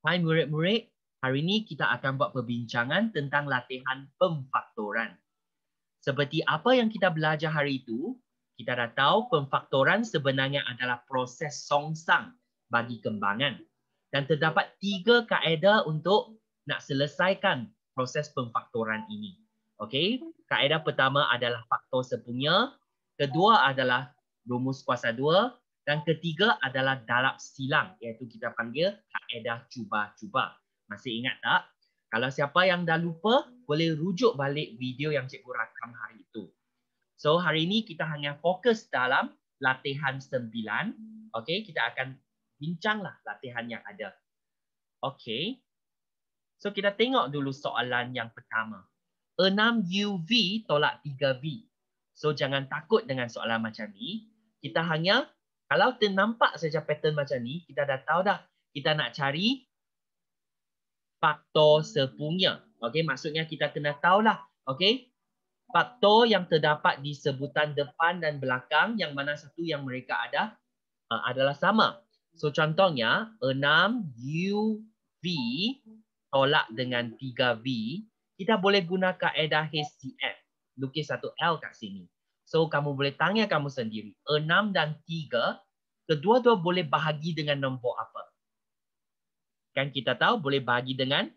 Hai murid-murid, hari ini kita akan buat perbincangan tentang latihan pemfaktoran. Seperti apa yang kita belajar hari itu, kita dah tahu pemfaktoran sebenarnya adalah proses songsang bagi kembangan. Dan terdapat tiga kaedah untuk nak selesaikan proses pemfaktoran ini. Okey, kaedah pertama adalah faktor sepunya, kedua adalah rumus kuasa dua, dan ketiga adalah dalap silang iaitu kita panggil kaedah cuba-cuba. Masih ingat tak? Kalau siapa yang dah lupa, boleh rujuk balik video yang cikgu rakam hari itu. So hari ini kita hanya fokus dalam latihan sembilan. Okay, kita akan bincanglah latihan yang ada. Okay. So kita tengok dulu soalan yang pertama. 6UV tolak 3V. So jangan takut dengan soalan macam ni. Kita hanya kalau kita nampak saja pattern macam ni, kita dah tahu dah kita nak cari faktor sepunya. Okey, maksudnya kita kena tahulah. Okey. Faktor yang terdapat di sebutan depan dan belakang yang mana satu yang mereka ada uh, adalah sama. So contohnya 6UV tolak dengan 3V, kita boleh guna kaedah HCF. Lukis satu L kat sini. So kamu boleh tanya kamu sendiri. Enam dan tiga, kedua-dua boleh bahagi dengan nombor apa? Kan kita tahu boleh bahagi dengan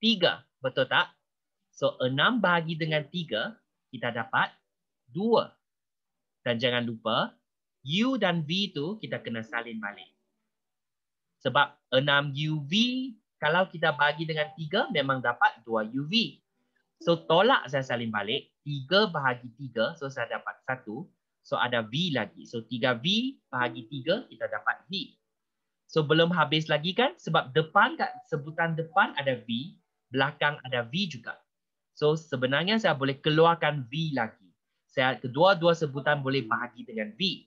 tiga. Betul tak? So enam bahagi dengan tiga, kita dapat dua. Dan jangan lupa, U dan V tu kita kena salin balik. Sebab enam UV, kalau kita bagi dengan tiga, memang dapat dua UV. So tolak saya salin balik. 3 bahagi 3. So saya dapat 1. So ada V lagi. So 3V bahagi 3 kita dapat V. So belum habis lagi kan? Sebab depan kat sebutan depan ada V. Belakang ada V juga. So sebenarnya saya boleh keluarkan V lagi. Saya Kedua-dua sebutan boleh bahagi dengan V.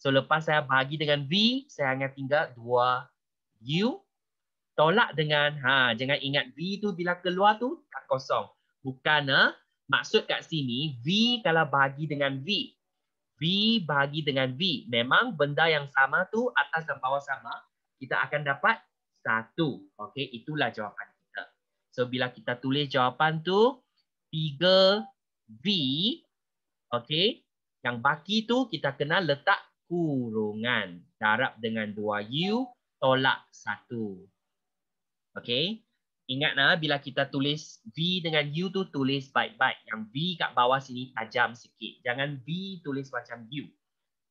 So lepas saya bahagi dengan V, saya hanya tinggal 2U. Tolak dengan, ha, jangan ingat V tu bila keluar tu tak kosong bukan a. Eh? Maksud kat sini V kalau bagi dengan V. V bagi dengan V. Memang benda yang sama tu atas dan bawah sama. Kita akan dapat satu. okay itulah jawapan kita. So, bila kita tulis jawapan tu, 3V, okay yang baki tu kita kena letak kurungan. Darab dengan 2U, tolak 1. okay Ingatlah bila kita tulis V dengan U tu tulis baik-baik. Yang V kat bawah sini tajam sikit. Jangan V tulis macam U.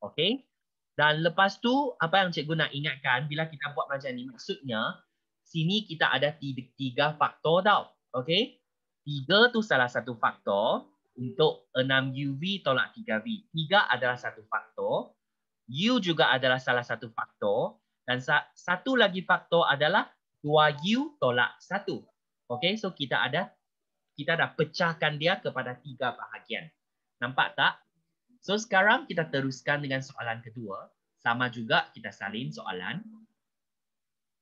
Okay? Dan lepas tu apa yang cikgu nak ingatkan bila kita buat macam ni maksudnya sini kita ada tiga, tiga faktor tau. Okay? Tiga tu salah satu faktor untuk 6UV tolak 3V. Tiga adalah satu faktor. U juga adalah salah satu faktor. Dan satu lagi faktor adalah 2u tolak satu, okay, so kita ada kita dah pecahkan dia kepada tiga bahagian. Nampak tak? So sekarang kita teruskan dengan soalan kedua. Sama juga kita salin soalan.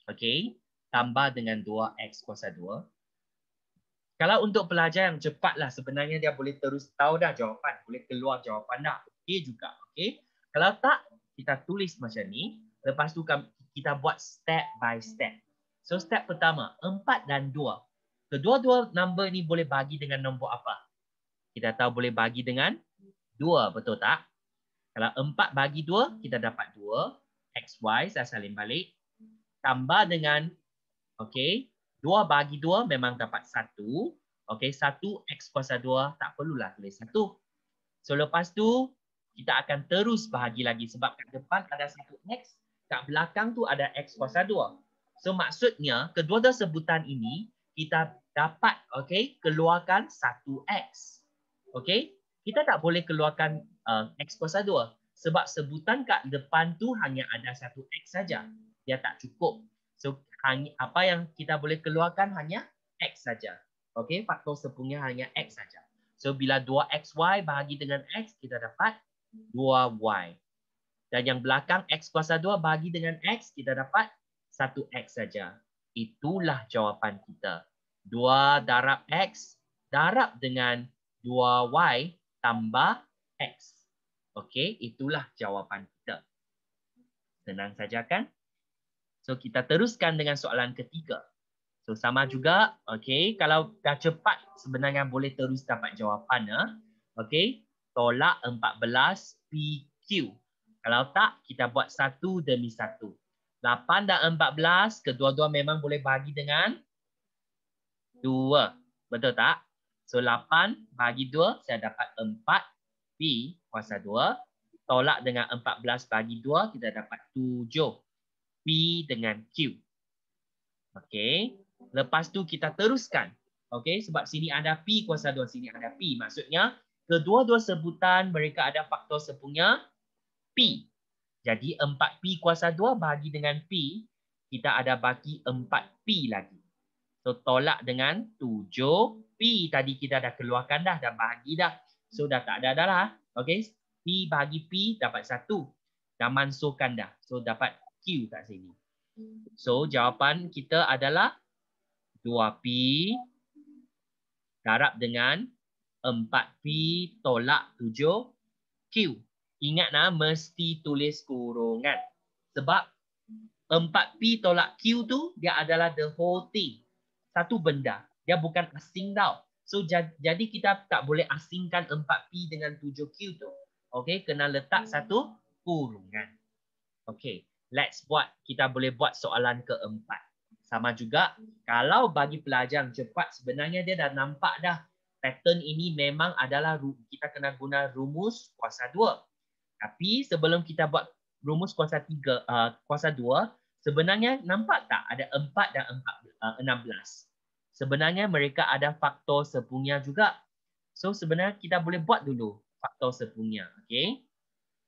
okay. tambah dengan dua x kuasa dua. Kalau untuk pelajar yang cepat lah, sebenarnya dia boleh terus tahu dah jawapan, boleh keluar jawapan dah. Okey juga, okay. Kalau tak kita tulis macam ni, lepas tu kita buat step by step. So step pertama, 4 dan 2. Kedua-dua number ni boleh bagi dengan nombor apa? Kita tahu boleh bagi dengan 2, betul tak? Kalau 4 bagi 2, kita dapat 2. y saya salin balik. Tambah dengan, okay, 2 bagi 2 memang dapat 1. Okay, 1 X kuasa 2, tak perlulah tulis 1. So lepas tu, kita akan terus bahagi lagi. Sebab kat depan ada 1 X, kat belakang tu ada X kuasa 2. So maksudnya kedua-dua sebutan ini kita dapat okay, keluarkan satu X. Okay? Kita tak boleh keluarkan uh, X kuasa dua sebab sebutan kat depan tu hanya ada satu X saja. Dia tak cukup. So hanya, apa yang kita boleh keluarkan hanya X saja. Okay? Faktor sepunya hanya X saja. So bila dua xy bahagi dengan X kita dapat dua y Dan yang belakang X kuasa dua bahagi dengan X kita dapat satu X saja. Itulah jawapan kita. 2 darab X darab dengan 2 Y tambah X. Okey, itulah jawapan kita. Senang saja kan? So kita teruskan dengan soalan ketiga. So sama juga, okey, kalau dah cepat sebenarnya boleh terus dapat jawapan. Ya? Okey, tolak 14 PQ. Kalau tak, kita buat satu demi satu. Lapan dan empat belas, kedua-dua memang boleh bagi dengan dua, Betul tak? So, lapan bagi dua saya dapat empat b kuasa dua. Tolak dengan empat belas bagi dua kita dapat tujuh b dengan Q. Okey. Lepas tu kita teruskan. Okey, sebab sini ada P kuasa dua sini ada P. Maksudnya, kedua-dua sebutan mereka ada faktor sepunya P. Jadi 4P kuasa 2 bagi dengan P, kita ada bagi 4P lagi. So tolak dengan 7P tadi kita dah keluarkan dah, dah bagi dah. So dah tak ada dah lah. Okay. P bagi P dapat 1. Dah mansuhkan dah. So dapat Q kat sini. So jawapan kita adalah 2P darab dengan 4P tolak 7Q ingatlah mesti tulis kurungan. Sebab 4P tolak Q tu dia adalah the whole thing. Satu benda. Dia bukan asing tau. So jadi kita tak boleh asingkan 4P dengan 7Q tu. Okay. Kena letak hmm. satu kurungan. Okay. Let's buat. Kita boleh buat soalan keempat. Sama juga kalau bagi pelajar cepat sebenarnya dia dah nampak dah pattern ini memang adalah kita kena guna rumus kuasa tapi sebelum kita buat rumus kuasa 3, uh, kuasa 2, sebenarnya nampak tak ada 4 dan 4, uh, 16? Sebenarnya mereka ada faktor sepunya juga. So sebenarnya kita boleh buat dulu faktor sepunya. Okay?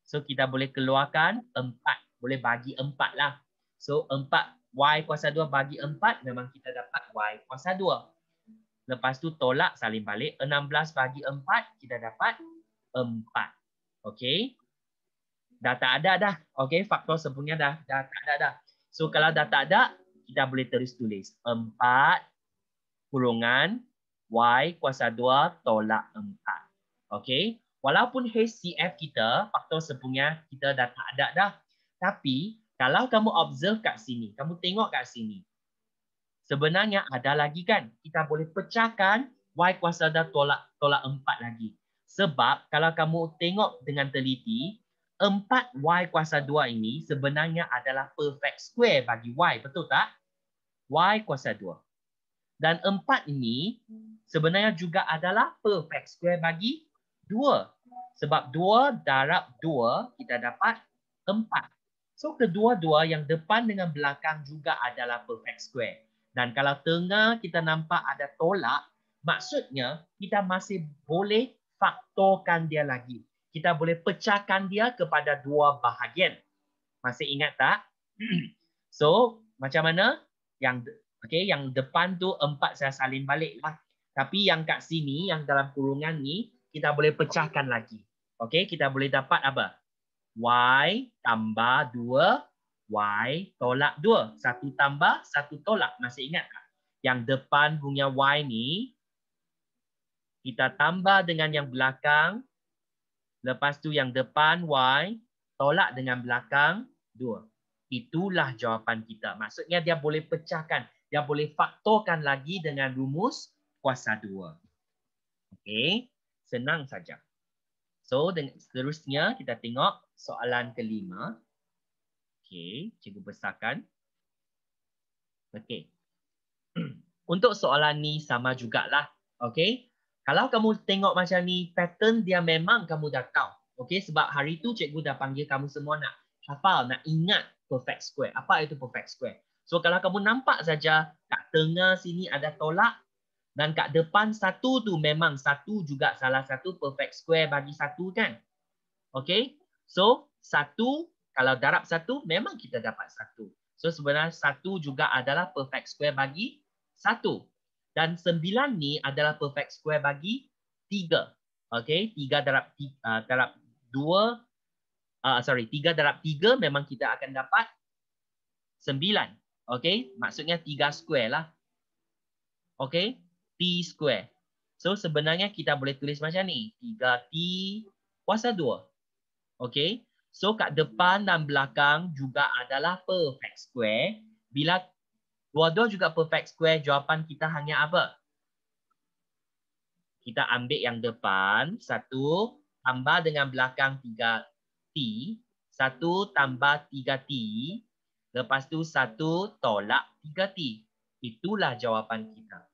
So kita boleh keluarkan 4. Boleh bagi 4 lah. So 4 Y kuasa 2 bagi 4 memang kita dapat Y kuasa 2. Lepas tu tolak saling balik. 16 bagi 4 kita dapat 4. Okay? dah tak ada dah. Okey, faktor sempurna dah, dah tak ada dah. So kalau dah tak ada, kita boleh terus tulis 4 kurungan y kuasa 2 tolak 4. Okey, walaupun HCF kita faktor sempurna kita dah tak ada dah. Tapi kalau kamu observe kat sini, kamu tengok kat sini. Sebenarnya ada lagi kan? Kita boleh pecahkan y kuasa 2 tolak tolak 4 lagi. Sebab kalau kamu tengok dengan teliti, 4y kuasa 2 ini sebenarnya adalah perfect square bagi y. Betul tak? y kuasa 2. Dan 4 ini sebenarnya juga adalah perfect square bagi 2. Sebab 2 darab 2 kita dapat 4. So kedua-dua yang depan dengan belakang juga adalah perfect square. Dan kalau tengah kita nampak ada tolak, maksudnya kita masih boleh faktorkan dia lagi kita boleh pecahkan dia kepada dua bahagian. Masih ingat tak? so, macam mana? Yang okay, yang depan tu empat saya salin balik. Lah. Tapi yang kat sini, yang dalam kurungan ni, kita boleh pecahkan lagi. Okay, kita boleh dapat apa? Y tambah dua Y tolak dua Satu tambah, satu tolak. Masih ingat tak? Yang depan punya Y ni, kita tambah dengan yang belakang, Lepas tu yang depan Y tolak dengan belakang 2. Itulah jawapan kita. Maksudnya dia boleh pecahkan. Dia boleh faktorkan lagi dengan rumus kuasa 2. Okay, Senang saja. So seterusnya kita tengok soalan kelima. Okay, Cikgu besarkan. Okay, Untuk soalan ni sama jugalah. Okay kalau kamu tengok macam ni pattern dia memang kamu dah tahu okey sebab hari tu cikgu dah panggil kamu semua nak hafal nak ingat perfect square apa itu perfect square so kalau kamu nampak saja kat tengah sini ada tolak dan kat depan satu tu memang satu juga salah satu perfect square bagi satu kan okey so satu kalau darab satu memang kita dapat satu so sebenarnya satu juga adalah perfect square bagi satu dan 9 ni adalah perfect square bagi 3. Okay, 3 darab, uh, darab 2. Uh, sorry, 3 darab 3 memang kita akan dapat 9. Okay, maksudnya 3 square lah. Okay, T square. So sebenarnya kita boleh tulis macam ni. 3T kuasa 2. Okay, so kat depan dan belakang juga adalah perfect square. Bila 22 juga perfect square, jawapan kita hanya apa? Kita ambil yang depan, satu tambah dengan belakang 3T, satu tambah 3T, lepas tu satu tolak 3T. Itulah jawapan kita.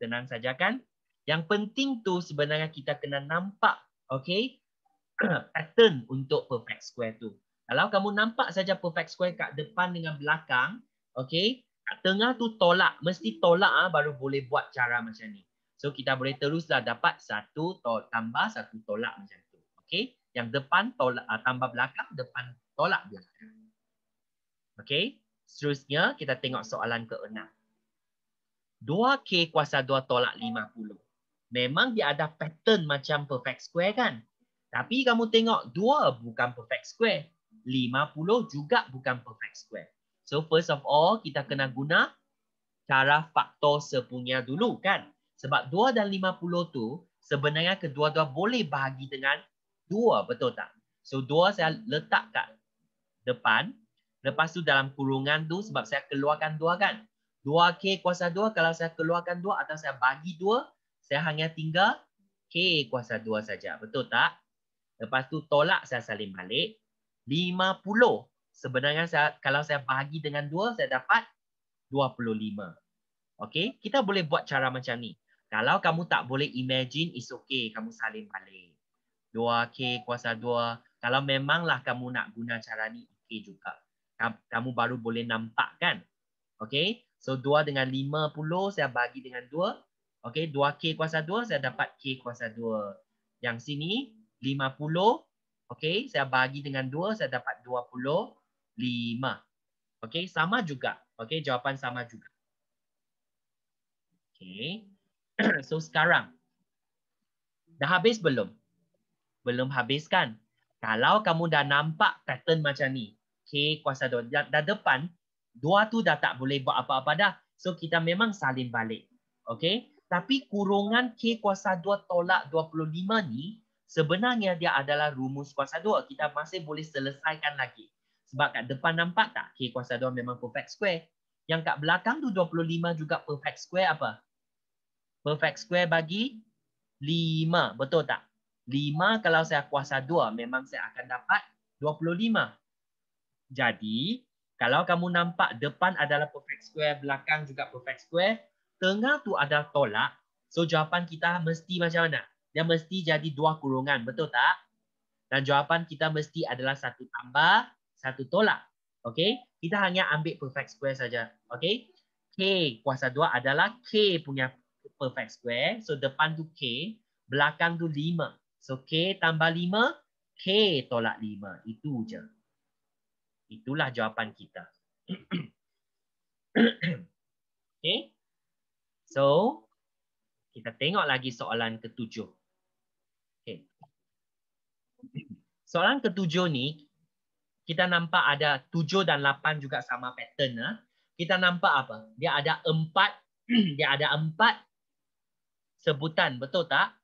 Tenang saja kan? Yang penting tu sebenarnya kita kena nampak, okay? pattern untuk perfect square tu. Kalau kamu nampak saja perfect square kat depan dengan belakang, Okay, Tengah tu tolak. Mesti tolak ah baru boleh buat cara macam ni. So kita boleh teruslah dapat satu to tambah satu tolak macam tu. Okay, Yang depan tolak ah tambah belakang, depan tolak belakang. Okay, Seterusnya kita tengok soalan ke-6. 2K kuasa 2 tolak 50. Memang dia ada pattern macam perfect square kan? Tapi kamu tengok 2 bukan perfect square. 50 juga bukan perfect square. So first of all, kita kena guna cara faktor sepunya dulu kan. Sebab 2 dan 50 tu sebenarnya kedua-dua boleh bahagi dengan 2, betul tak? So 2 saya letak kat depan. Lepas tu dalam kurungan tu sebab saya keluarkan 2 kan. 2K kuasa 2 kalau saya keluarkan 2 atau saya bagi 2, saya hanya tinggal K kuasa 2 saja, betul tak? Lepas tu tolak saya salin balik. 50 sebenarnya saya, kalau saya bahagi dengan 2, saya dapat 25. Okay, kita boleh buat cara macam ni. Kalau kamu tak boleh imagine, it's okay. Kamu salin balik. 2K kuasa 2. Kalau memanglah kamu nak guna cara ni, okay juga. Kamu baru boleh nampak kan? Okay, so 2 dengan 50 saya bagi dengan 2. okay? 2K kuasa 2 saya dapat K kuasa 2. Yang sini 50 okay? saya bagi dengan 2 saya dapat lima. Okey, sama juga. Okey, jawapan sama juga. Okey. so sekarang dah habis belum? Belum habis kan? Kalau kamu dah nampak pattern macam ni, K kuasa dua, dah, dah depan, dua tu dah tak boleh buat apa-apa dah. So kita memang salin balik. okay? Tapi kurungan K kuasa dua tolak 25 ni, sebenarnya dia adalah rumus kuasa dua Kita masih boleh selesaikan lagi. Sebab kat depan nampak tak K kuasa 2 memang perfect square. Yang kat belakang tu 25 juga perfect square apa? Perfect square bagi 5. Betul tak? 5 kalau saya kuasa 2 memang saya akan dapat 25. Jadi kalau kamu nampak depan adalah perfect square, belakang juga perfect square, tengah tu adalah tolak. So jawapan kita mesti macam mana? Dia mesti jadi dua kurungan. Betul tak? Dan jawapan kita mesti adalah satu tambah satu tolak. Okey, kita hanya ambil perfect square saja. Okey, k kuasa 2 adalah k punya perfect square. So depan tu k, belakang tu 5. So k tambah 5, k tolak 5. Itu je. Itulah jawapan kita. okay. So, kita tengok lagi soalan ketujuh. Okay. Soalan ketujuh ni, kita nampak ada tujuh dan lapan juga sama pattern ah. Kita nampak apa? Dia ada empat, dia ada empat sebutan, betul tak?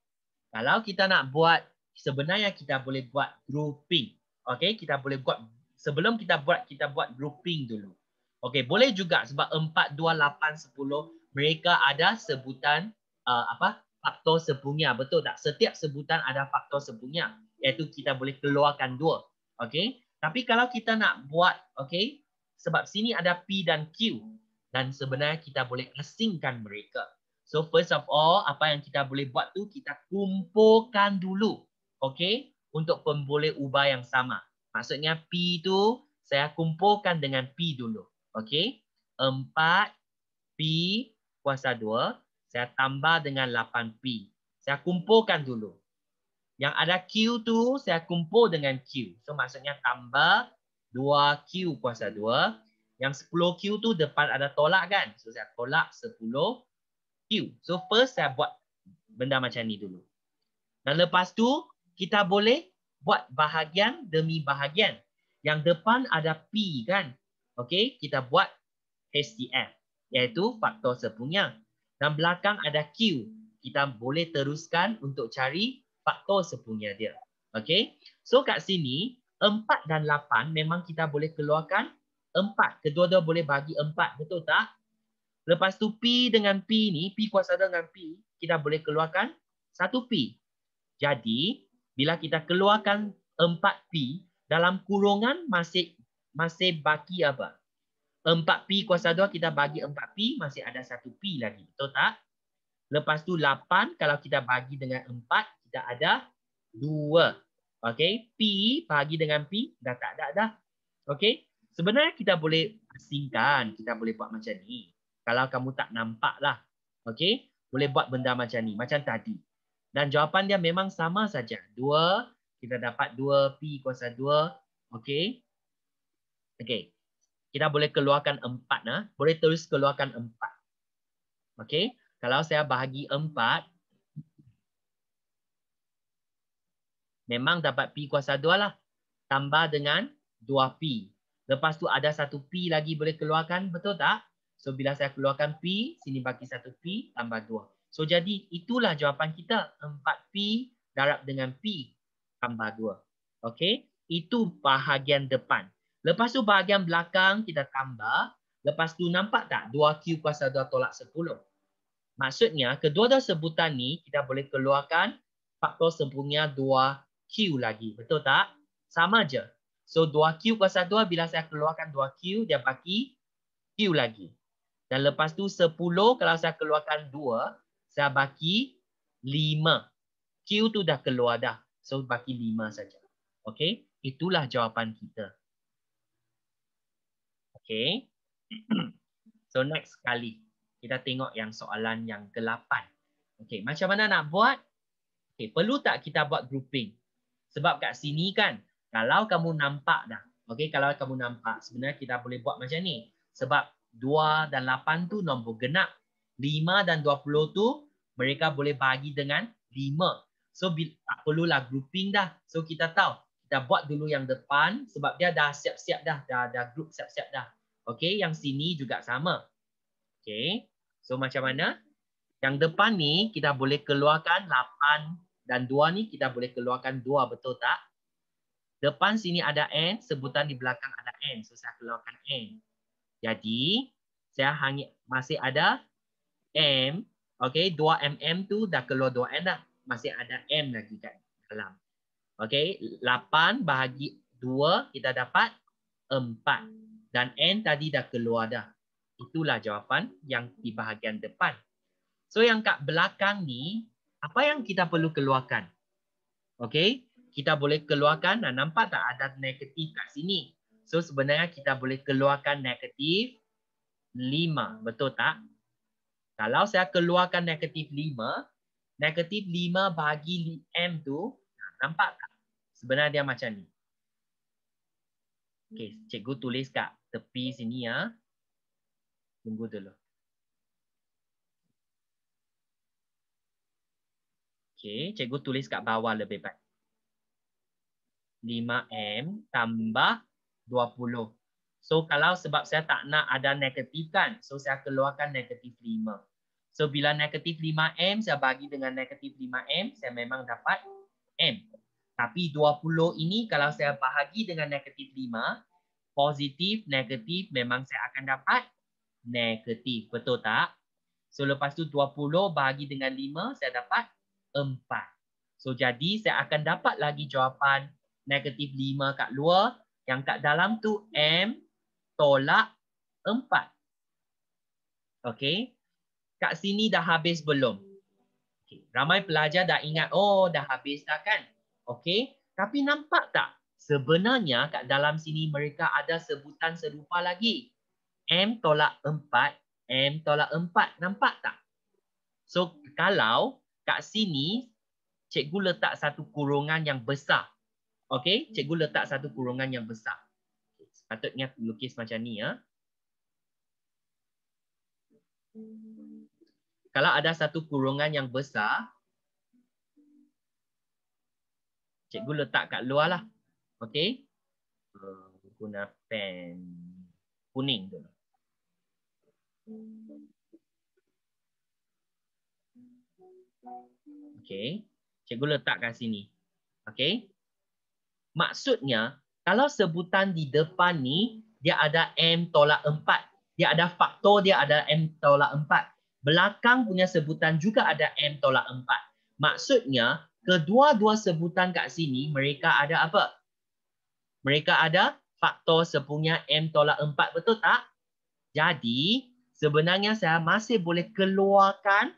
Kalau kita nak buat sebenarnya kita boleh buat grouping. Okey, kita boleh buat sebelum kita buat kita buat grouping dulu. Okey, boleh juga sebab empat dua lapan sepuluh mereka ada sebutan uh, apa? faktor sebunya, betul tak? Setiap sebutan ada faktor sebunya iaitu kita boleh keluarkan dua. Okey. Tapi kalau kita nak buat, okay, sebab sini ada P dan Q dan sebenarnya kita boleh asingkan mereka. So first of all, apa yang kita boleh buat tu kita kumpulkan dulu, okay, untuk pemboleh ubah yang sama. Maksudnya P itu saya kumpulkan dengan P dulu, okay? 4 P kuasa 2 saya tambah dengan 8 P. Saya kumpulkan dulu, yang ada Q tu saya kumpul dengan Q. So maksudnya tambah 2Q kuasa 2. Yang 10Q tu depan ada tolak kan? So saya tolak 10Q. So first saya buat benda macam ni dulu. Dan lepas tu kita boleh buat bahagian demi bahagian. Yang depan ada P kan? Okay, kita buat HCF Iaitu faktor sepunya. Dan belakang ada Q. Kita boleh teruskan untuk cari faktor sepunya dia. Okay. So kat sini, 4 dan 8 memang kita boleh keluarkan 4. Kedua-dua boleh bagi 4. Betul tak? Lepas tu P dengan P ni, P kuasa dengan P, kita boleh keluarkan 1P. Jadi, bila kita keluarkan 4P, dalam kurungan masih masih bagi apa? 4P kuasa 2 kita bagi 4P, masih ada 1P lagi. Betul tak? Lepas tu 8, kalau kita bagi dengan 4, kita ada dua. Okey, P bahagi dengan P dah tak ada dah. Okey, sebenarnya kita boleh asingkan, kita boleh buat macam ni. Kalau kamu tak nampak lah. Okey, boleh buat benda macam ni, macam tadi. Dan jawapan dia memang sama saja. Dua, kita dapat dua P kuasa dua. Okey. Okey. Kita boleh keluarkan empat. Nah. Boleh terus keluarkan empat. Okey. Kalau saya bahagi empat, memang dapat P kuasa 2 lah. Tambah dengan 2P. Lepas tu ada satu P lagi boleh keluarkan, betul tak? So bila saya keluarkan P, sini bagi satu P, tambah 2. So jadi itulah jawapan kita. 4P darab dengan P, tambah 2. Okay? Itu bahagian depan. Lepas tu bahagian belakang kita tambah. Lepas tu nampak tak 2Q kuasa 2 tolak 10? Maksudnya kedua-dua sebutan ni kita boleh keluarkan faktor sempurna 2Q lagi. Betul tak? Sama je. So 2Q kuasa 2 bila saya keluarkan 2Q dia bagi Q lagi. Dan lepas tu 10 kalau saya keluarkan 2 saya bagi 5. Q tu dah keluar dah. So bagi 5 saja. Okay. Itulah jawapan kita. Okay. So next kali kita tengok yang soalan yang ke-8. Okay. Macam mana nak buat? Okay. Perlu tak kita buat grouping? Sebab kat sini kan, kalau kamu nampak dah, okay, kalau kamu nampak, sebenarnya kita boleh buat macam ni. Sebab 2 dan 8 tu nombor genap. 5 dan 20 tu, mereka boleh bagi dengan 5. So, tak perlulah grouping dah. So, kita tahu. Kita buat dulu yang depan sebab dia dah siap-siap dah. Dah ada grup siap-siap dah. Okay, yang sini juga sama. Okay, so macam mana? Yang depan ni, kita boleh keluarkan 8 dan dua ni kita boleh keluarkan dua betul tak? Depan sini ada N, sebutan di belakang ada N. So saya keluarkan N. Jadi saya hanya masih ada M. Okay, Dua mm tu dah keluar dua n dah. Masih ada M lagi kat dalam. Okay, Lapan bahagi dua kita dapat empat. Dan N tadi dah keluar dah. Itulah jawapan yang di bahagian depan. So yang kat belakang ni, apa yang kita perlu keluarkan? Okey, kita boleh keluarkan dan nampak tak ada negatif kat sini. So sebenarnya kita boleh keluarkan negatif 5, betul tak? Kalau saya keluarkan negatif 5, negatif 5 bagi M tu, nampak tak? Sebenarnya dia macam ni. Okey, cikgu tulis kat tepi sini ya. Tunggu dulu. Okey, cikgu tulis kat bawah lebih baik. 5M tambah 20. So, kalau sebab saya tak nak ada negatif kan, so saya keluarkan negatif 5. So, bila negatif 5M, saya bagi dengan negatif 5M, saya memang dapat M. Tapi 20 ini kalau saya bahagi dengan negatif 5, positif, negatif, memang saya akan dapat negatif. Betul tak? So, lepas tu 20 bahagi dengan 5, saya dapat empat. So jadi saya akan dapat lagi jawapan negatif lima kat luar. Yang kat dalam tu M tolak empat. Okay. Kat sini dah habis belum? Okay. Ramai pelajar dah ingat, oh dah habis dah kan? Okay. Tapi nampak tak? Sebenarnya kat dalam sini mereka ada sebutan serupa lagi. M tolak empat. M tolak empat. Nampak tak? So kalau kat sini cikgu letak satu kurungan yang besar. Okey, cikgu letak satu kurungan yang besar. Sepatutnya lukis macam ni ya. Kalau ada satu kurungan yang besar, cikgu letak kat luar lah. Okey. Guna pen kuning dulu. Okey. Cikgu kat sini. Okey. Maksudnya, kalau sebutan di depan ni, dia ada M tolak 4. Dia ada faktor, dia ada M tolak 4. Belakang punya sebutan juga ada M tolak 4. Maksudnya, kedua-dua sebutan kat sini, mereka ada apa? Mereka ada faktor sepunya M tolak 4, betul tak? Jadi, sebenarnya saya masih boleh keluarkan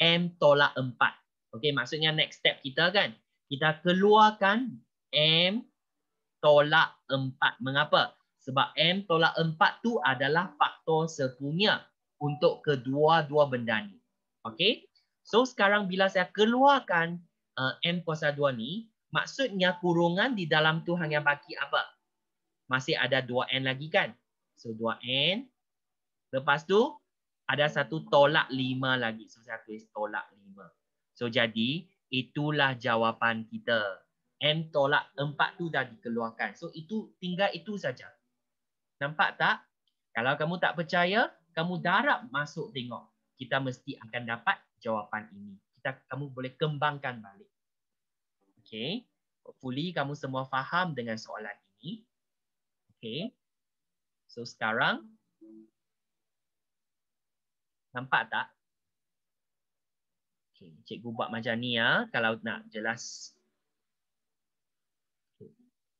M tolak 4. Okey, maksudnya next step kita kan. Kita keluarkan M tolak 4. Mengapa? Sebab M tolak 4 tu adalah faktor sepunya untuk kedua-dua benda ni. Okey? So sekarang bila saya keluarkan uh, M kuasa 2 ni, maksudnya kurungan di dalam tu hanya bagi apa? Masih ada 2N lagi kan? So 2N. Lepas tu ada satu tolak lima lagi. So, saya tulis tolak lima. So, jadi itulah jawapan kita. M tolak empat tu dah dikeluarkan. So, itu tinggal itu saja. Nampak tak? Kalau kamu tak percaya, kamu darab masuk tengok. Kita mesti akan dapat jawapan ini. Kita Kamu boleh kembangkan balik. Okay. Hopefully, kamu semua faham dengan soalan ini. Okay. So, sekarang Nampak tak? Okay, cikgu buat macam ni ya, kalau nak jelas.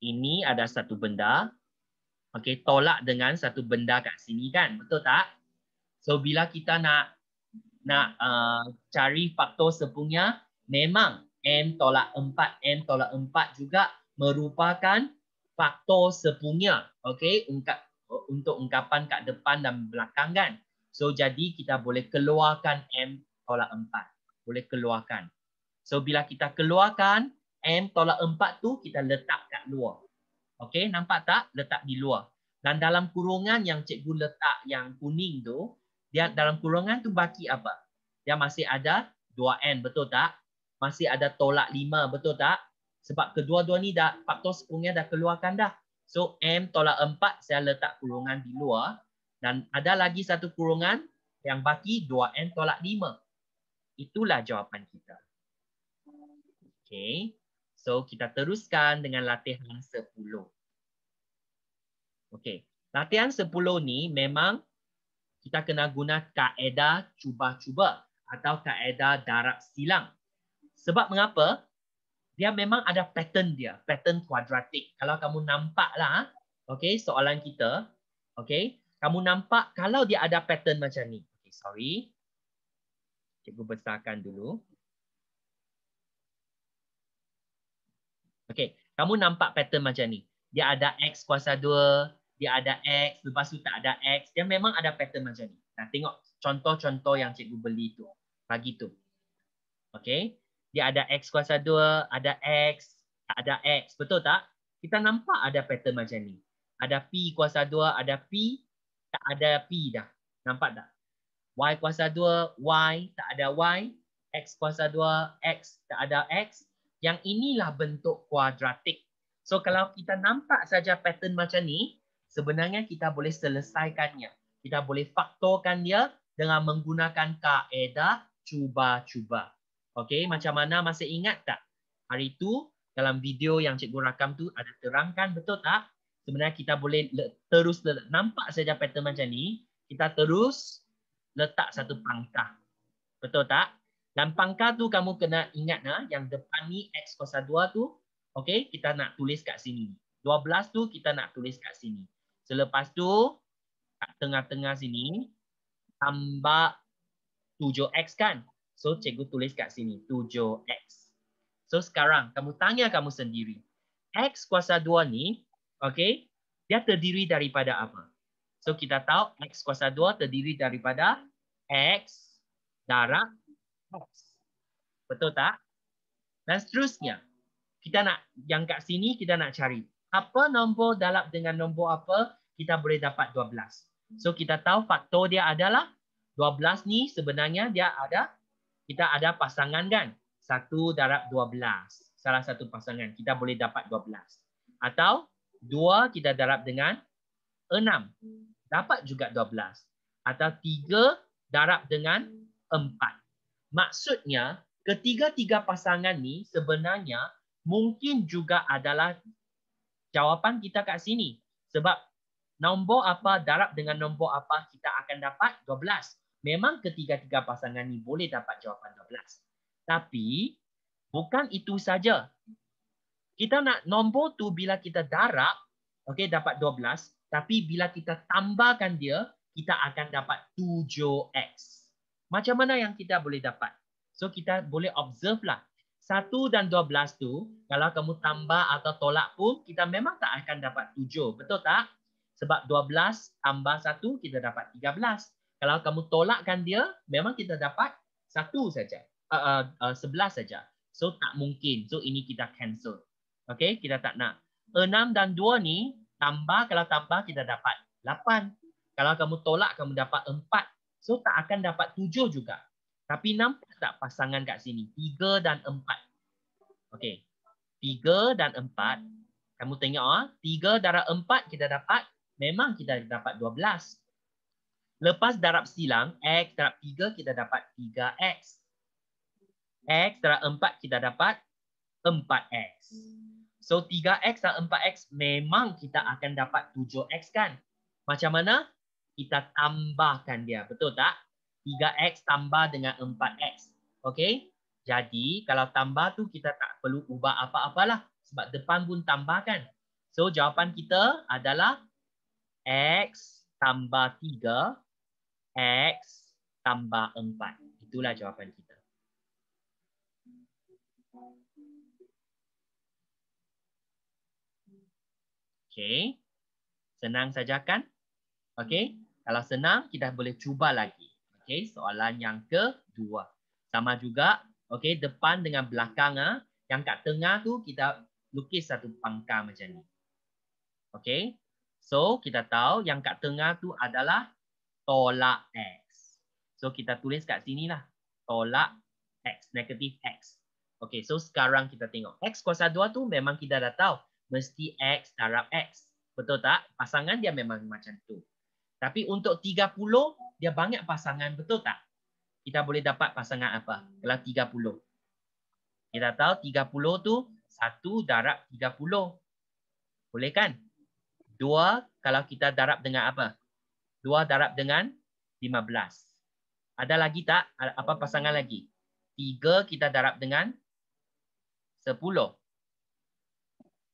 Ini ada satu benda. okay, tolak dengan satu benda kat sini kan? Betul tak? So bila kita nak nak uh, cari faktor sepungnya, memang M tolak 4, M tolak 4 juga merupakan faktor sepungnya. Okey, untuk ungkapan kat depan dan belakang kan? So jadi kita boleh keluarkan M tolak 4. Boleh keluarkan. So bila kita keluarkan M tolak 4 tu kita letak kat luar. Okay nampak tak? Letak di luar. Dan dalam kurungan yang cikgu letak yang kuning tu, dia dalam kurungan tu baki apa? Dia masih ada 2N, betul tak? Masih ada tolak 5, betul tak? Sebab kedua-dua ni dah faktor sepungnya dah keluarkan dah. So M tolak 4 saya letak kurungan di luar. Dan ada lagi satu kurungan yang baki 2N tolak 5. Itulah jawapan kita. Okay. So kita teruskan dengan latihan 10. Okay. Latihan 10 ni memang kita kena guna kaedah cuba-cuba atau kaedah darab silang. Sebab mengapa? Dia memang ada pattern dia, pattern kuadratik. Kalau kamu nampaklah okay, soalan kita, okay, kamu nampak kalau dia ada pattern macam ni. Okay, sorry. Cikgu besarkan dulu. Okay, kamu nampak pattern macam ni. Dia ada X kuasa 2, dia ada X, lepas tu tak ada X. Dia memang ada pattern macam ni. Nah, tengok contoh-contoh yang cikgu beli tu. Pagi tu. Okay. Dia ada X kuasa 2, ada X, tak ada X. Betul tak? Kita nampak ada pattern macam ni. Ada P kuasa 2, ada P, tak ada P dah. Nampak tak? Y kuasa 2, Y tak ada Y. X kuasa 2, X tak ada X. Yang inilah bentuk kuadratik. So kalau kita nampak saja pattern macam ni, sebenarnya kita boleh selesaikannya. Kita boleh faktorkan dia dengan menggunakan kaedah cuba-cuba. Okay, macam mana masih ingat tak? Hari tu dalam video yang cikgu rakam tu ada terangkan betul tak? sebenarnya kita boleh terus nampak saja pattern macam ni, kita terus letak satu pangkah. Betul tak? Dan pangkah tu kamu kena ingat nah yang depan ni x kuasa 2 tu, okey, kita nak tulis kat sini. 12 tu kita nak tulis kat sini. Selepas tu kat tengah-tengah sini tambah 7x kan. So cikgu tulis kat sini 7x. So sekarang kamu tanya kamu sendiri. X kuasa 2 ni Okay, dia terdiri daripada apa? So kita tahu x kuasa 2 terdiri daripada x darab x. Betul tak? Dan seterusnya, kita nak yang kat sini kita nak cari apa nombor dalam dengan nombor apa kita boleh dapat 12. So kita tahu faktor dia adalah 12 ni sebenarnya dia ada kita ada pasangan kan? 1 darab 12. Salah satu pasangan kita boleh dapat 12. Atau Dua kita darab dengan enam. Dapat juga dua belas. Atau tiga darab dengan empat. Maksudnya, ketiga-tiga pasangan ni sebenarnya mungkin juga adalah jawapan kita kat sini. Sebab nombor apa darab dengan nombor apa kita akan dapat dua belas Memang ketiga-tiga pasangan ni boleh dapat jawapan dua belas Tapi bukan itu saja. Kita nak nombor tu bila kita darab, okay, dapat 12. Tapi bila kita tambahkan dia, kita akan dapat 7x. Macam mana yang kita boleh dapat? So kita boleh observe lah. 1 dan 12 tu, kalau kamu tambah atau tolak pun, kita memang tak akan dapat 7. Betul tak? Sebab 12 tambah 1, kita dapat 13. Kalau kamu tolakkan dia, memang kita dapat 1 saja. Uh, uh, uh, 11 saja. So tak mungkin. So ini kita cancel. Okey, kita tak nak. 6 dan 2 ni tambah kalau tambah kita dapat 8. Kalau kamu tolak kamu dapat 4. So tak akan dapat 7 juga. Tapi nampak tak pasangan kat sini? 3 dan 4. Okey. 3 dan 4. Kamu tengok ah, 3 darab 4 kita dapat memang kita dapat 12. Lepas darab silang x darab 3 kita dapat 3x. x darab 4 kita dapat 4x. So 3x dan 4x memang kita akan dapat 7x kan? Macam mana? Kita tambahkan dia, betul tak? 3x tambah dengan 4x. okay? Jadi kalau tambah tu kita tak perlu ubah apa-apalah sebab depan pun tambahkan. So jawapan kita adalah x tambah 3 x tambah 4. Itulah jawapan kita. Okay. Senang saja kan? Okay. Kalau senang, kita boleh cuba lagi. Okay. Soalan yang kedua. Sama juga. Okay. Depan dengan belakang. Ha? Yang kat tengah tu kita lukis satu pangkal macam ni. Okay. So, kita tahu yang kat tengah tu adalah tolak X. So, kita tulis kat sini lah. Tolak X. Negatif X. Okay. So, sekarang kita tengok. X kuasa 2 tu memang kita dah tahu mesti X darab X. Betul tak? Pasangan dia memang macam tu. Tapi untuk 30, dia banyak pasangan. Betul tak? Kita boleh dapat pasangan apa? Kalau 30. Kita tahu 30 tu 1 darab 30. Boleh kan? 2 kalau kita darab dengan apa? 2 darab dengan 15. Ada lagi tak? Apa pasangan lagi? 3 kita darab dengan 10.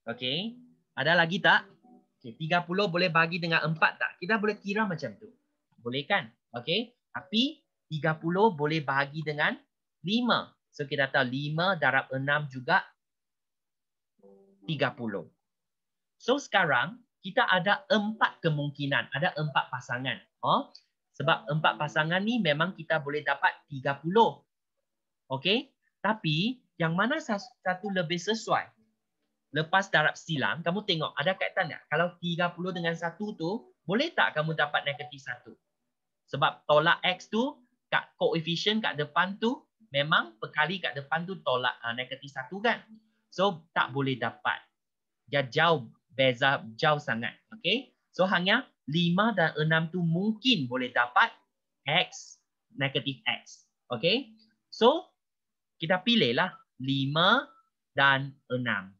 Okey. Ada lagi tak? Okey, 30 boleh bagi dengan 4 tak? Kita boleh kira macam tu. Boleh kan? Okey. Tapi 30 boleh bagi dengan 5. So kita tahu 5 darab 6 juga 30. So sekarang kita ada empat kemungkinan, ada empat pasangan. Oh. Sebab empat pasangan ni memang kita boleh dapat 30. Okey. Tapi yang mana satu lebih sesuai? lepas darab silang, kamu tengok ada kaitan tak? Kalau 30 dengan 1 tu, boleh tak kamu dapat negatif 1? Sebab tolak X tu, kat koefisien kat depan tu, memang perkali kat depan tu tolak uh, negatif 1 kan? So, tak boleh dapat. Dia jauh, beza jauh sangat. Okay? So, hanya 5 dan 6 tu mungkin boleh dapat X, negatif X. Okay? So, kita pilihlah 5 dan 6.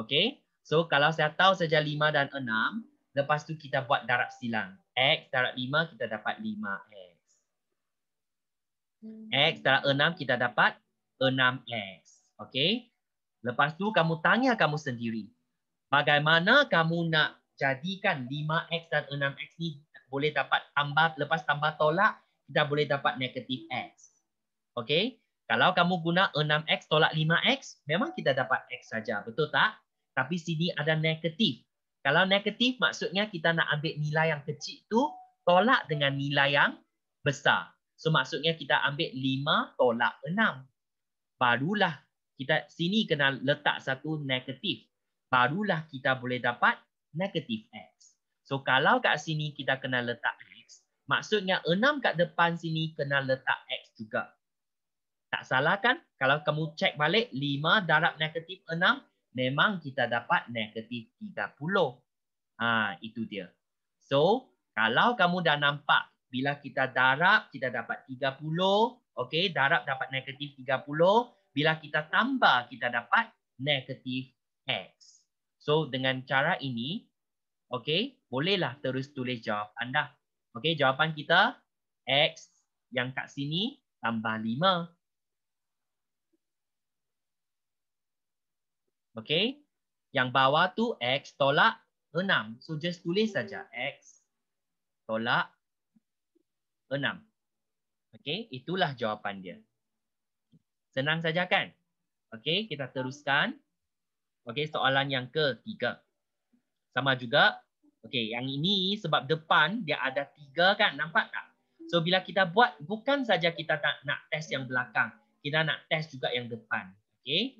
Okay. So kalau saya tahu saja 5 dan 6, lepas tu kita buat darab silang. X darab 5, kita dapat 5X. Hmm. X darab 6, kita dapat 6X. Okay. Lepas tu kamu tanya kamu sendiri. Bagaimana kamu nak jadikan 5X dan 6X ni boleh dapat tambah, lepas tambah tolak, kita boleh dapat negatif X. Okay. Kalau kamu guna 6X tolak 5X, memang kita dapat X saja. Betul tak? tapi sini ada negatif. Kalau negatif maksudnya kita nak ambil nilai yang kecil tu tolak dengan nilai yang besar. So maksudnya kita ambil 5 tolak 6. Barulah kita sini kena letak satu negatif. Barulah kita boleh dapat negatif x. So kalau kat sini kita kena letak x, maksudnya 6 kat depan sini kena letak x juga. Tak salah kan? Kalau kamu cek balik 5 darab negatif 6, memang kita dapat negatif 30. Ha, itu dia. So, kalau kamu dah nampak bila kita darab, kita dapat 30. Okay, darab dapat negatif 30. Bila kita tambah, kita dapat negatif X. So, dengan cara ini, okay, bolehlah terus tulis jawapan anda. Okay, jawapan kita X yang kat sini tambah 5. Okay. Yang bawah tu X tolak 6. So just tulis saja X tolak 6. Okay. Itulah jawapan dia. Senang saja kan? Okay. Kita teruskan. Okay. Soalan yang ketiga. Sama juga. Okay. Yang ini sebab depan dia ada tiga kan? Nampak tak? So bila kita buat bukan saja kita tak nak test yang belakang. Kita nak test juga yang depan. Okay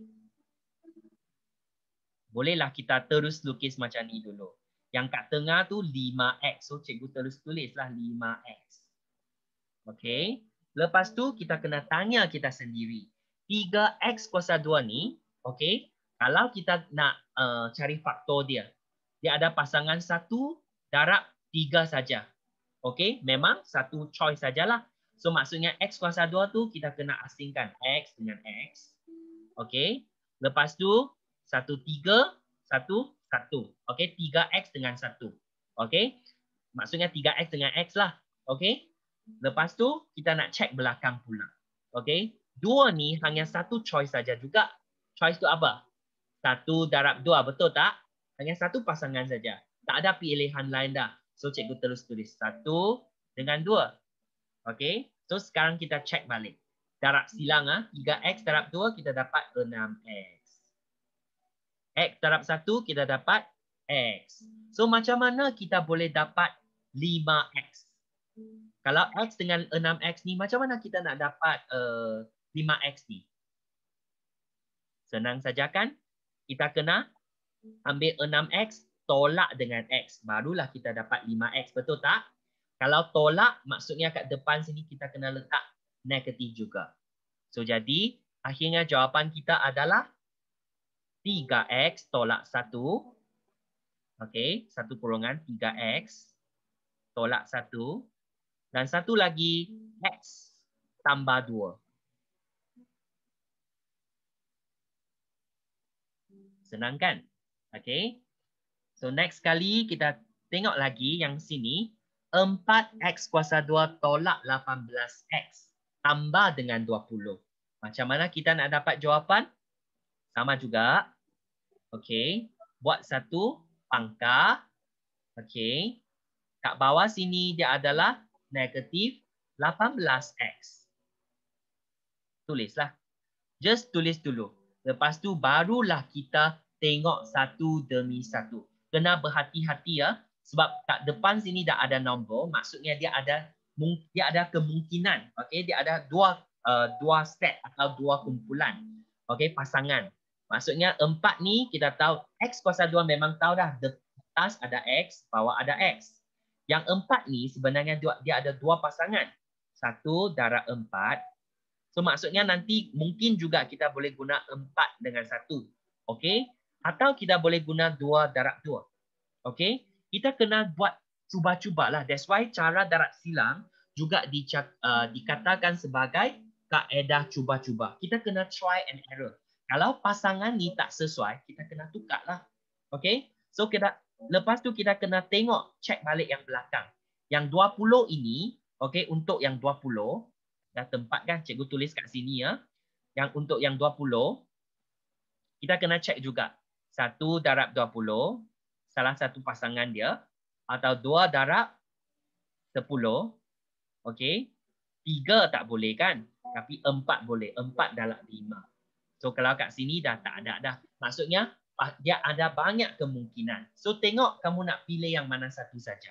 bolehlah kita terus lukis macam ni dulu. Yang kat tengah tu 5X. So cikgu terus tulislah 5X. Okay. Lepas tu kita kena tanya kita sendiri. 3X kuasa 2 ni, okay. Kalau kita nak uh, cari faktor dia. Dia ada pasangan 1 darab 3 saja. Okay. Memang satu choice sajalah. So maksudnya X kuasa 2 tu kita kena asingkan. X dengan X. Okay. Lepas tu satu tiga satu satu. Okey, tiga x dengan satu. Okey, maksudnya tiga x dengan x lah. Okey, lepas tu kita nak check belakang pula. Okey, dua ni hanya satu choice saja juga. Choice tu apa? Satu darab dua betul tak? Hanya satu pasangan saja. Tak ada pilihan lain dah. So cikgu terus tulis satu dengan dua. Okey, so sekarang kita check balik. Darab silang ah, tiga x darab dua kita dapat enam x. X darab 1, kita dapat X. So macam mana kita boleh dapat 5X? Kalau X dengan 6X ni, macam mana kita nak dapat uh, eh, 5X ni? Senang saja kan? Kita kena ambil 6X, tolak dengan X. Barulah kita dapat 5X, betul tak? Kalau tolak, maksudnya kat depan sini kita kena letak negatif juga. So jadi, akhirnya jawapan kita adalah 5. 3x tolak 1. Okey, satu kurungan 3x tolak 1. Dan satu lagi x tambah 2. Senang kan? Okey. So next kali kita tengok lagi yang sini. 4x kuasa 2 tolak 18x tambah dengan 20. Macam mana kita nak dapat jawapan? sama juga. Okey, buat satu pangkar. Okey. Kat bawah sini dia adalah negatif 18x. Tulislah. Just tulis dulu. Lepas tu barulah kita tengok satu demi satu. Kena berhati-hati ya. Sebab kat depan sini dah ada nombor. Maksudnya dia ada dia ada kemungkinan. okay. dia ada dua uh, dua set atau dua kumpulan. okay, pasangan. Maksudnya empat ni kita tahu X kuasa dua memang tahu dah. Atas ada X, bawah ada X. Yang empat ni sebenarnya dia, ada dua pasangan. Satu darah empat. So maksudnya nanti mungkin juga kita boleh guna empat dengan satu. Okay? Atau kita boleh guna dua darah dua. Okay? Kita kena buat cuba cuba lah. That's why cara darah silang juga di, uh, dikatakan sebagai kaedah cuba-cuba. Kita kena try and error. Kalau pasangan ni tak sesuai, kita kena tukar lah. Okay? So, kita, lepas tu kita kena tengok, check balik yang belakang. Yang 20 ini, okay, untuk yang 20, dah tempat kan, cikgu tulis kat sini ya. Yang untuk yang 20, kita kena check juga. Satu darab 20, salah satu pasangan dia. Atau dua darab 10, okay. Tiga tak boleh kan? Tapi empat boleh. Empat darab 5. So kalau kat sini dah tak ada dah. Maksudnya dia ada banyak kemungkinan. So tengok kamu nak pilih yang mana satu saja.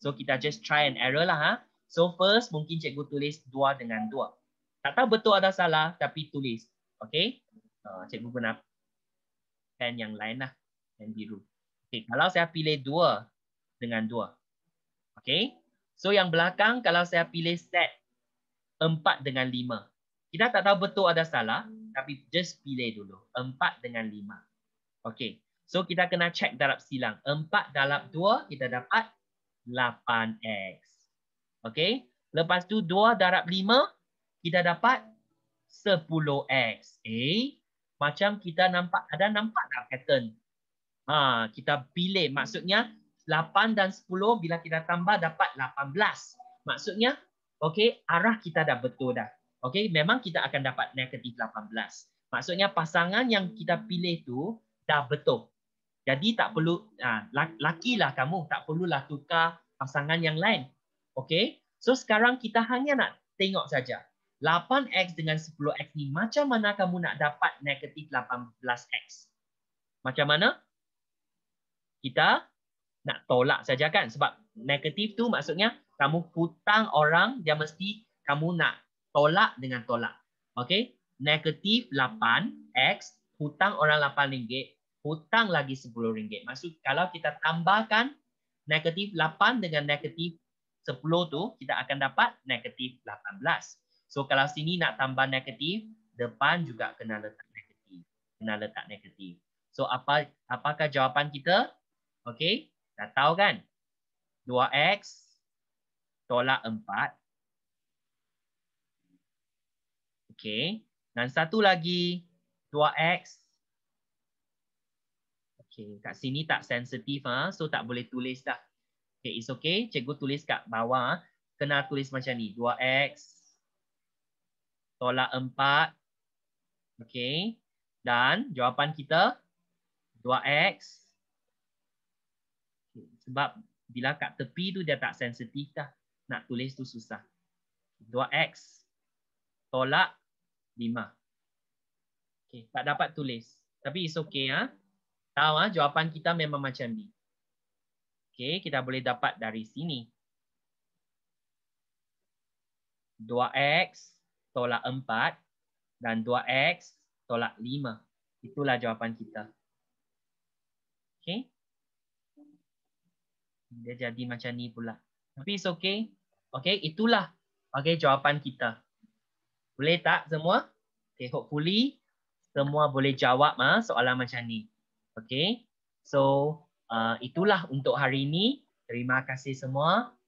So kita just try and error lah. Ha? So first mungkin cikgu tulis dua dengan dua. Tak tahu betul ada salah tapi tulis. Okay. Uh, cikgu guna pen yang lain lah. Pen biru. Okay. Kalau saya pilih dua dengan dua. Okay. So yang belakang kalau saya pilih set empat dengan lima. Kita tak tahu betul ada salah tapi just pilih dulu empat dengan lima, okay. So kita kena check darab silang. empat darab dua kita dapat lapan x okay. Lepas tu dua darab lima kita dapat sepuluh x Eh, macam kita nampak ada nampak tak pattern? Ha, kita pilih maksudnya lapan dan sepuluh bila kita tambah dapat lapan belas. Maksudnya okay arah kita dah betul dah okay, memang kita akan dapat negatif 18. Maksudnya pasangan yang kita pilih tu dah betul. Jadi tak perlu, ha, laki lah kamu, tak perlu lah tukar pasangan yang lain. Okay? So sekarang kita hanya nak tengok saja. 8x dengan 10x ni macam mana kamu nak dapat negatif 18x? Macam mana? Kita nak tolak saja kan? Sebab negatif tu maksudnya kamu hutang orang, dia mesti kamu nak tolak dengan tolak. Okey? Negatif 8X hutang orang 8 ringgit, hutang lagi 10 ringgit. Maksud kalau kita tambahkan negatif 8 dengan negatif 10 tu, kita akan dapat negatif 18. So kalau sini nak tambah negatif, depan juga kena letak negatif. Kena letak negatif. So apa apakah jawapan kita? Okey, dah tahu kan? 2X tolak 4 Okey. Dan satu lagi 2x. Okey, kat sini tak sensitif ah, so tak boleh tulis dah. Okey, it's okay. Cikgu tulis kat bawah kena tulis macam ni 2x tolak 4. Okey. Dan jawapan kita 2x sebab bila kat tepi tu dia tak sensitif dah. Nak tulis tu susah. 2x tolak lima. Okay, tak dapat tulis. Tapi it's okay. Ha? Tahu ha? jawapan kita memang macam ni. Okay, kita boleh dapat dari sini. 2X tolak 4 dan 2X tolak 5. Itulah jawapan kita. Okay. Dia jadi macam ni pula. Tapi it's okay. Okay, itulah okay, jawapan kita. Boleh tak semua? Okay, hopefully semua boleh jawab ha, soalan macam ni. Okay, so uh, itulah untuk hari ini. Terima kasih semua.